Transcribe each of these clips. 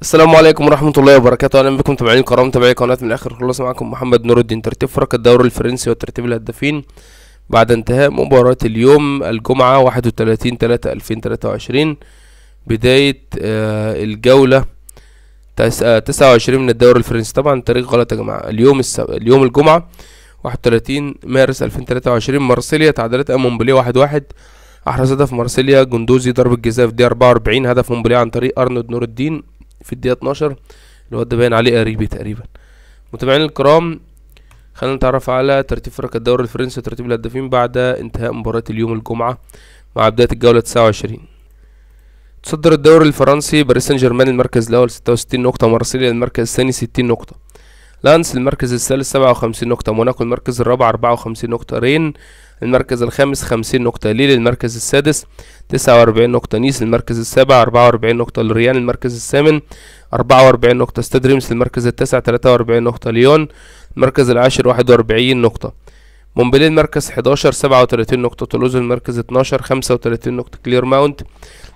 السلام عليكم ورحمة الله وبركاته أهلا بكم متابعين الكرام متابعي قناة من آخر خلاص معكم محمد نور الدين ترتيب فرق الدوري الفرنسي وترتيب الهدافين بعد انتهاء مباراة اليوم الجمعة 31 3 2023 بداية آه، الجولة 29 آه، من الدوري الفرنسي طبعا تاريخ غلط يا جماعة اليوم السب... اليوم الجمعة 31 مارس 2023 مارسيليا تعادلت أمام مونبلي 1 1 أحرز هدف مارسيليا جندوزي ضربة جزاء في دقيقة 44 هدف مونبلي عن طريق أرنولد نور الدين في الدقيقة 12 الواد ده باين عليه قريبي تقريبا متابعين الكرام خلينا نتعرف على ترتيب فرق الدوري الفرنسي وترتيب الهدافين بعد انتهاء مباراة اليوم الجمعة مع بداية الجولة 29 تصدر الدوري الفرنسي باريس سان جيرمان المركز الأول 66 نقطة ومارسيليا المركز الثاني 60 نقطة لانس المركز الثالث 57 نقطة موناكو المركز الرابع 54 نقطة رين المركز الخامس 50 نقطة ليل المركز السادس 49 نقطة نيس المركز السابع 44 نقطة لريان المركز الثامن 44 نقطة ستاد ريمس المركز التاسع 43 نقطة ليون المركز العاشر 41 نقطة مومبلي المركز 11 37 نقطة تولوز المركز 12 35 نقطة كلير ماونت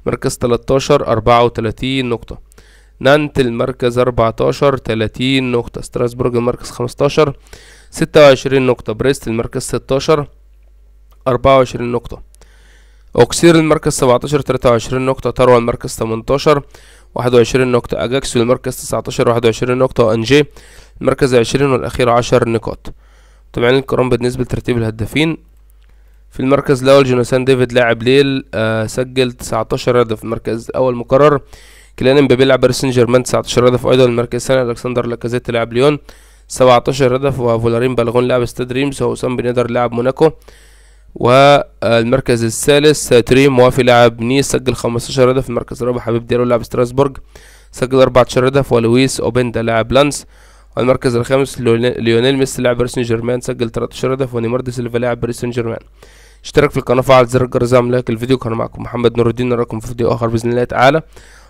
المركز 13 34 نقطة نانت المركز 14 30 نقطة ستراسبورج المركز 15 26 نقطة بريست المركز 16 24 نقطة أوكسير المركز 17 23 نقطة تروى المركز 18 21 نقطة أجاكسو المركز 19 21 نقطة أنجي المركز 20 والأخير 10 نقاط طبعا الكرام بالنسبة لترتيب الهدافين في المركز الأول جوناثان ديفيد لاعب ليل آه سجل 19 هدف في المركز الأول مكرر كيليان امبابي لعب باريس سان جيرمان 19 هدف ايضا المركز الثاني الكسندر لاكازيت لعب ليون 17 هدف وفولارين بالغون لعب استاد ريمز ووسام بن يدر لعب موناكو والمركز الثالث تريم وافي لعب نيس سجل 15 هدف المركز الرابع حبيب ديالو لعب ستراسبورغ سجل 14 هدف ولويس اوبندا لعب لانس والمركز الخامس ليونيل ميسي لاعب باريس سان جيرمان سجل 13 هدف ونيمار دي سيلفا لاعب باريس سان جيرمان اشترك في القناه فعل زر الجرس لايك الفيديو كان معكم محمد نور الدين نراكم في فيديو اخر باذن الله تعالى